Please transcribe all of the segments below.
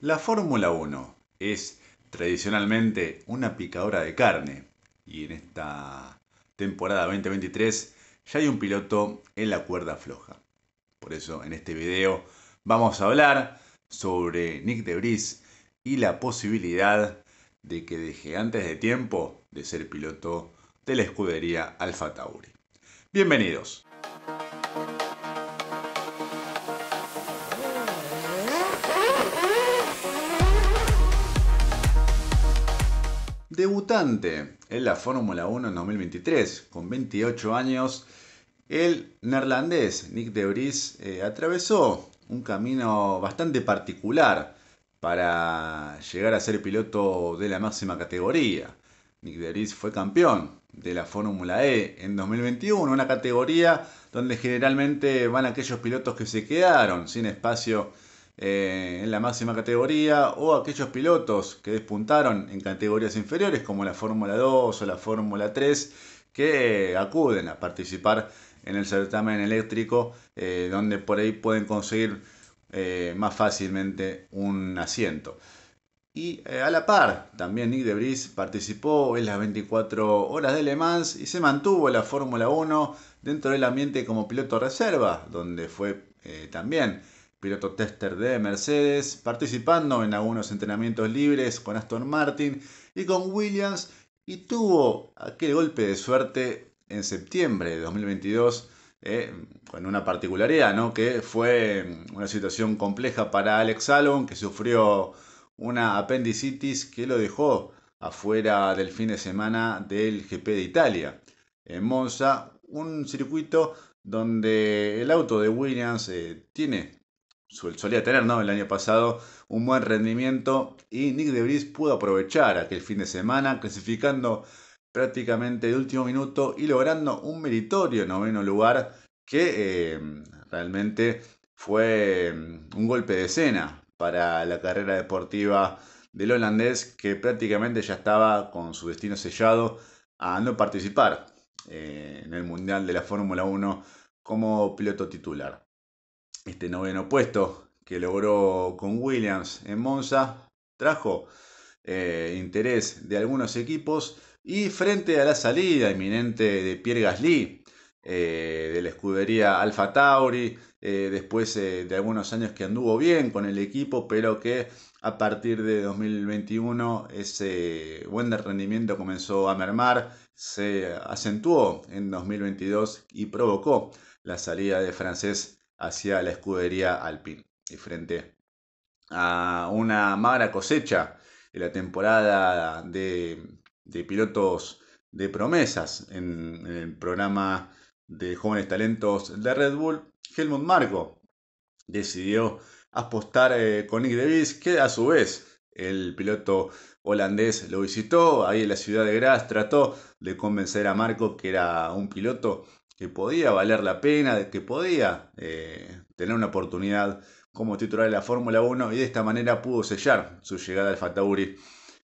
La Fórmula 1 es tradicionalmente una picadora de carne y en esta temporada 2023 ya hay un piloto en la cuerda floja. Por eso en este video vamos a hablar sobre Nick de Debris y la posibilidad de que deje antes de tiempo de ser piloto de la escudería Alfa Tauri. Bienvenidos. debutante en la Fórmula 1 en 2023, con 28 años, el neerlandés Nick de Vries eh, atravesó un camino bastante particular para llegar a ser piloto de la máxima categoría. Nick de Vries fue campeón de la Fórmula E en 2021, una categoría donde generalmente van aquellos pilotos que se quedaron sin espacio eh, en la máxima categoría o aquellos pilotos que despuntaron en categorías inferiores como la Fórmula 2 o la Fórmula 3 que eh, acuden a participar en el certamen eléctrico eh, donde por ahí pueden conseguir más fácilmente un asiento. Y a la par, también Nick de Bris participó en las 24 horas de Le Mans y se mantuvo en la Fórmula 1 dentro del ambiente como piloto reserva, donde fue también piloto tester de Mercedes, participando en algunos entrenamientos libres con Aston Martin y con Williams, y tuvo aquel golpe de suerte en septiembre de 2022, eh, con una particularidad, ¿no? que fue mm, una situación compleja para Alex Albon, que sufrió una apendicitis que lo dejó afuera del fin de semana del GP de Italia. En Monza, un circuito donde el auto de Williams eh, tiene solía tener, ¿no? El año pasado, un buen rendimiento y Nick de Vries pudo aprovechar aquel fin de semana, clasificando prácticamente de último minuto y logrando un meritorio noveno lugar que eh, realmente fue mm, un golpe de escena para la carrera deportiva del holandés que prácticamente ya estaba con su destino sellado a no participar eh, en el Mundial de la Fórmula 1 como piloto titular este noveno puesto que logró con Williams en Monza, trajo eh, interés de algunos equipos y frente a la salida inminente de Pierre Gasly, eh, de la escudería Alfa Tauri, eh, después de algunos años que anduvo bien con el equipo, pero que a partir de 2021 ese buen rendimiento comenzó a mermar, se acentuó en 2022 y provocó la salida de francés hacia la escudería Alpine. Y frente a una magra cosecha de la temporada de, pilotos de promesas en, el programa de jóvenes talentos de Red Bull, Helmut Marco decidió apostar eh, con Nick Davis que a su vez el piloto holandés lo visitó ahí en la ciudad de Graz, trató de convencer a Marco que era un piloto que podía valer la pena, que podía eh, tener una oportunidad como titular de la Fórmula 1 y de esta manera pudo sellar su llegada al Fatauri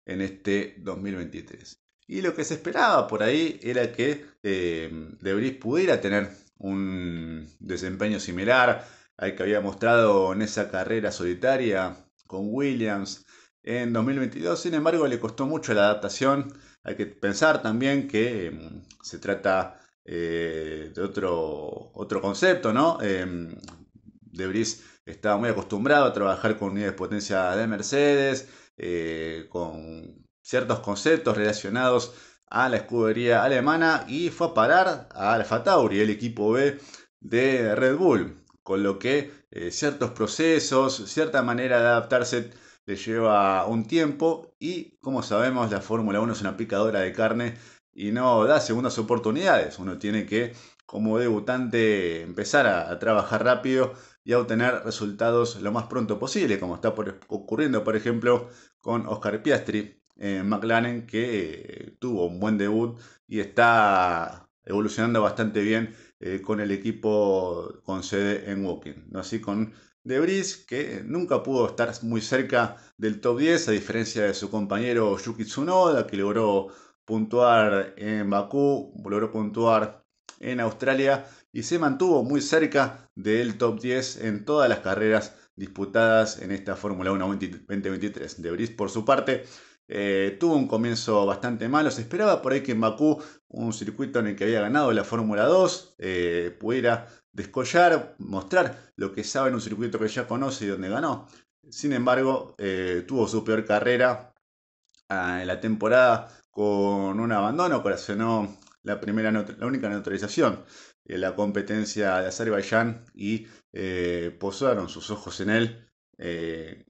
en este 2023. Y lo que se esperaba por ahí era que eh, Debris pudiera tener un desempeño similar al que había mostrado en esa carrera solitaria con Williams en 2022. Sin embargo, le costó mucho la adaptación. Hay que pensar también que eh, se trata eh, de otro, otro concepto, ¿no? Em, de Debris estaba muy acostumbrado a trabajar con unidades de potencia de Mercedes, eh, con ciertos conceptos relacionados a la escudería alemana y fue a parar a Alfa Tauri, el equipo B de Red Bull, con lo que eh, ciertos procesos, cierta manera de adaptarse le lleva un tiempo y como sabemos la Fórmula 1 es una picadora de carne y no da segundas oportunidades. Uno tiene que, como debutante, empezar a, trabajar rápido y a obtener resultados lo más pronto posible, como está ocurriendo, por ejemplo, con Oscar Piastri en eh, McLaren, que eh, tuvo un buen debut y está evolucionando bastante bien eh, con el equipo con sede en Woking. Así con de Debris, que nunca pudo estar muy cerca del top 10, a diferencia de su compañero Yuki Tsunoda, que logró puntuar en Bakú, logró puntuar en Australia y se mantuvo muy cerca del top 10 en todas las carreras disputadas en esta Fórmula 1 2023. De Debris, por su parte, eh, tuvo un comienzo bastante malo. Se esperaba por ahí que en Bakú, un circuito en el que había ganado la Fórmula 2, eh, pudiera descollar, mostrar lo que sabe en un circuito que ya conoce y donde ganó. Sin embargo, eh, tuvo su peor carrera ah, en la temporada con un abandono, ocasionó la, primera, la única neutralización de eh, la competencia de Azerbaiyán y eh, posaron sus ojos en él eh,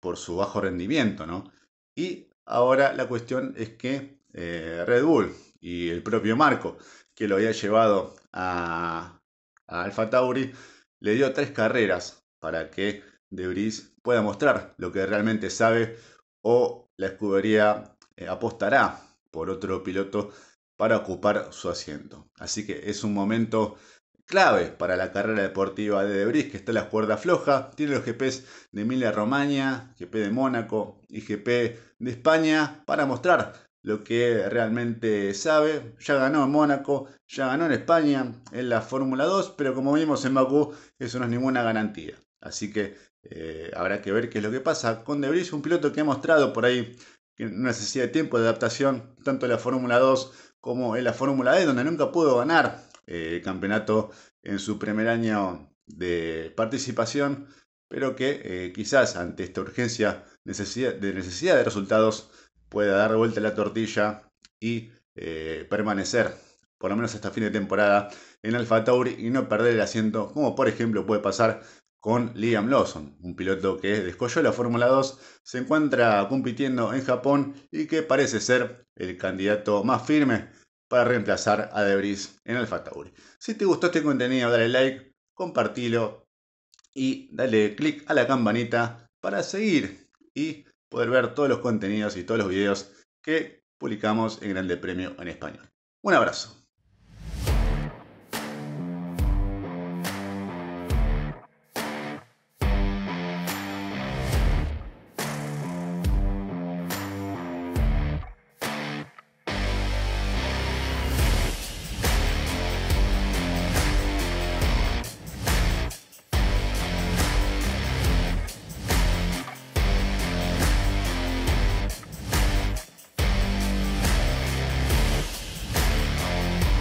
por su bajo rendimiento. ¿no? Y ahora la cuestión es que Red Bull y el propio Marco, que lo había llevado a, a Alfa Tauri, le dio tres carreras para que Debris pueda mostrar lo que realmente sabe o la escudería eh, apostará por otro piloto para ocupar su asiento. Así que es un momento clave para la carrera deportiva de Debris, que está en la cuerda floja. Tiene los GPs de Emilia-Romagna, GP de Mónaco y GP de España para mostrar lo que realmente sabe. Ya ganó en Mónaco, ya ganó en España en la Fórmula 2, pero como vimos en Bakú, eso no es ninguna garantía. Así que eh, habrá que ver qué es lo que pasa con Debris, un piloto que ha mostrado por ahí que necesita de tiempo de adaptación, tanto en la Fórmula 2 como en la Fórmula E, donde nunca pudo ganar eh, el campeonato en su primer año de participación, pero que eh, quizás ante esta urgencia de necesidad de resultados pueda dar vuelta la tortilla y eh, permanecer, por lo menos hasta fin de temporada, en Alfa Tauri y no perder el asiento, como por ejemplo puede pasar con Liam Lawson, un piloto que descolló la Fórmula 2, se encuentra compitiendo en Japón y que parece ser el candidato más firme para reemplazar a Debris en Alfa Tauri. Si te gustó este contenido, dale like, compartilo y dale click a la campanita para seguir y poder ver todos los contenidos y todos los videos que publicamos en Grande Premio en Español. Un abrazo.